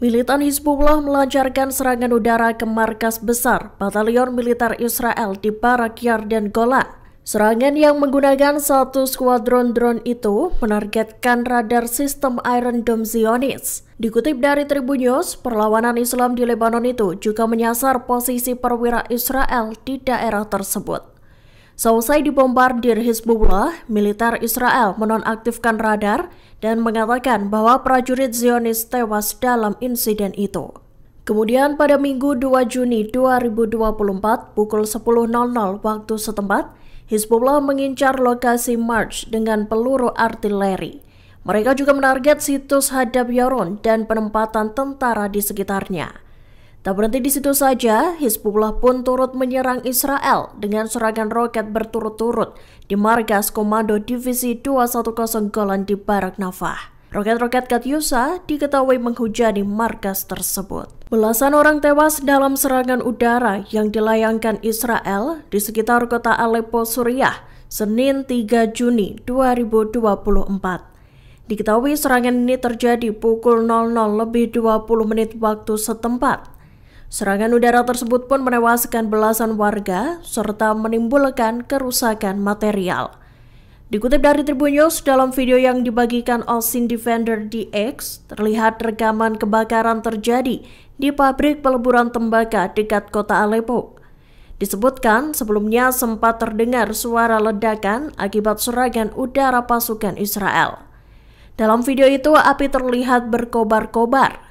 Militan Hizbullah melancarkan serangan udara ke markas besar Batalion Militer Israel di Barak Yarden Golan. Serangan yang menggunakan satu skuadron drone itu menargetkan radar sistem Iron Dome Zionis. Dikutip dari Tribun News, perlawanan Islam di Lebanon itu juga menyasar posisi perwira Israel di daerah tersebut. Selesai dibombardir Hizbullah, militer Israel menonaktifkan radar dan mengatakan bahwa prajurit Zionis tewas dalam insiden itu. Kemudian pada Minggu 2 Juni 2024 pukul 10.00 waktu setempat, Hizbullah mengincar lokasi march dengan peluru artileri. Mereka juga menarget situs Hadab Yaron dan penempatan tentara di sekitarnya. Tak berhenti di situ saja, Hizbullah pun turut menyerang Israel dengan serangan roket berturut-turut di markas Komando Divisi 210 Golan di Barak Nafah. Roket-roket katyusa diketahui menghujani markas tersebut. Belasan orang tewas dalam serangan udara yang dilayangkan Israel di sekitar kota Aleppo, Suriah, Senin 3 Juni 2024. Diketahui serangan ini terjadi pukul 00 lebih 20 menit waktu setempat Serangan udara tersebut pun menewaskan belasan warga serta menimbulkan kerusakan material. Dikutip dari Tribun News, dalam video yang dibagikan Austin Defender di X, terlihat rekaman kebakaran terjadi di pabrik peleburan tembaga dekat kota Aleppo. Disebutkan sebelumnya sempat terdengar suara ledakan akibat serangan udara pasukan Israel. Dalam video itu, api terlihat berkobar-kobar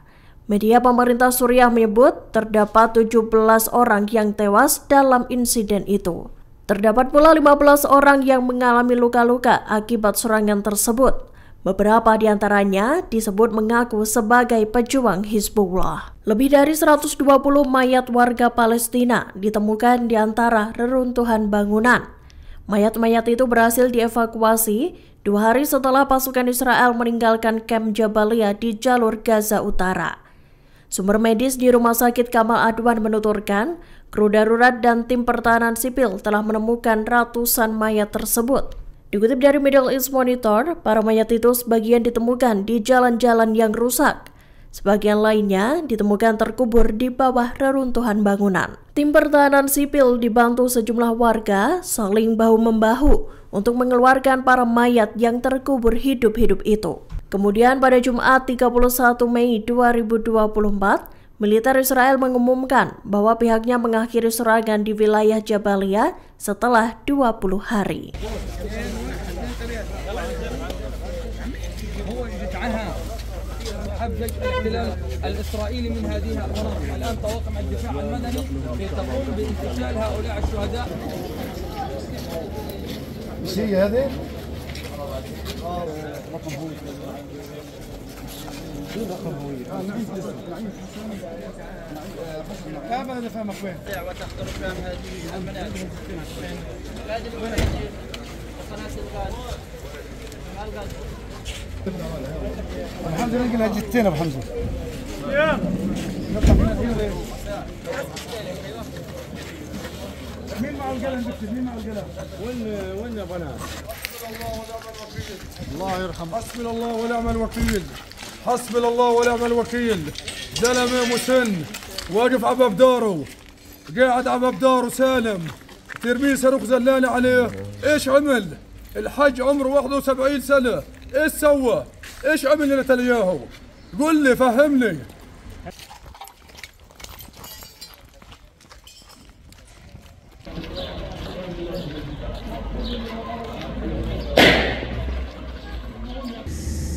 Media pemerintah Suriah menyebut terdapat 17 orang yang tewas dalam insiden itu. Terdapat pula 15 orang yang mengalami luka-luka akibat serangan tersebut. Beberapa di antaranya disebut mengaku sebagai pejuang Hizbullah. Lebih dari 120 mayat warga Palestina ditemukan di antara reruntuhan bangunan. Mayat-mayat itu berhasil dievakuasi dua hari setelah pasukan Israel meninggalkan kamp Jabalia di jalur Gaza Utara. Sumber medis di Rumah Sakit Kamal Adwan menuturkan, kru darurat dan tim pertahanan sipil telah menemukan ratusan mayat tersebut. Dikutip dari Middle East Monitor, para mayat itu sebagian ditemukan di jalan-jalan yang rusak. Sebagian lainnya ditemukan terkubur di bawah reruntuhan bangunan. Tim pertahanan sipil dibantu sejumlah warga saling bahu-membahu untuk mengeluarkan para mayat yang terkubur hidup-hidup itu. Kemudian pada Jumat 31 Mei 2024, militer Israel mengumumkan bahwa pihaknya mengakhiri serangan di wilayah Jabalia setelah 20 hari. هذه رقم هوية شو رقم هوية؟ اه نعم هذا فهمك وين؟ وتحضر فهم هذه المناطق هذه الولايات وقناة الغاز الغاز الحمد لله نقلها جتين ابو حمزه. مين مع القلم مين مع القلم؟ وين وين يا بنات؟ الله ونعم الوكيل الله يرحمه حسبي الله ونعم الوكيل حسبي الله ونعم الوكيل زلمه مسن واقف على باب داره قاعد على باب داره سالم ترمي صاروخ زلالة عليه ايش عمل الحج عمره 71 سنة ايش سوى ايش عمل اللي تلياهو؟ قول لي فهمني どうも。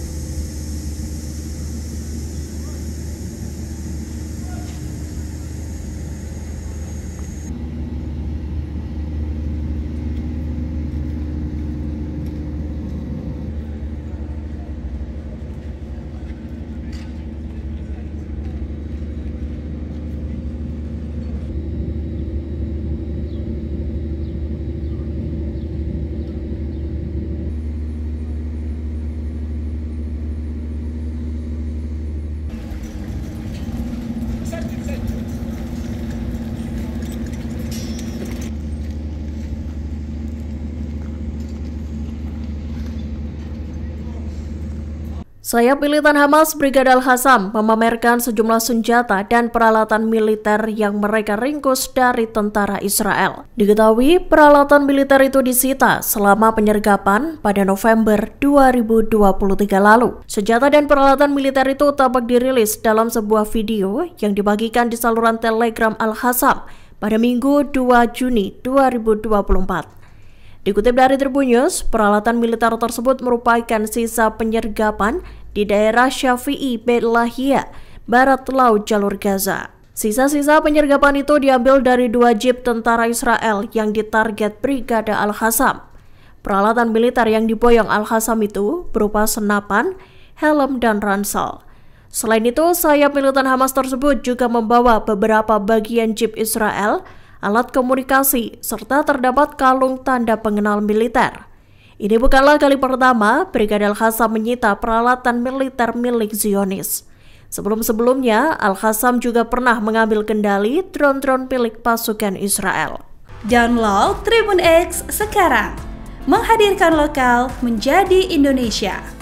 Sayap militan Hamas Brigadal Hasam memamerkan sejumlah senjata dan peralatan militer yang mereka ringkus dari tentara Israel. Diketahui, peralatan militer itu disita selama penyergapan pada November 2023 lalu. Senjata dan peralatan militer itu tampak dirilis dalam sebuah video yang dibagikan di saluran Telegram al hasam pada Minggu 2 Juni 2024. Dikutip dari Tribun peralatan militer tersebut merupakan sisa penyergapan di daerah Syafi'i Belahia, barat laut jalur Gaza. Sisa-sisa penyergapan itu diambil dari dua jeep tentara Israel yang ditarget Brigade al hasam Peralatan militer yang diboyong al hasam itu berupa senapan, helm, dan ransel. Selain itu, sayap militan Hamas tersebut juga membawa beberapa bagian jeep Israel – alat komunikasi, serta terdapat kalung tanda pengenal militer. Ini bukanlah kali pertama Brigade al menyita peralatan militer milik Zionis. Sebelum-sebelumnya, Al-Hassam juga pernah mengambil kendali drone-drone milik pasukan Israel. Download Tribun X sekarang, menghadirkan lokal menjadi Indonesia.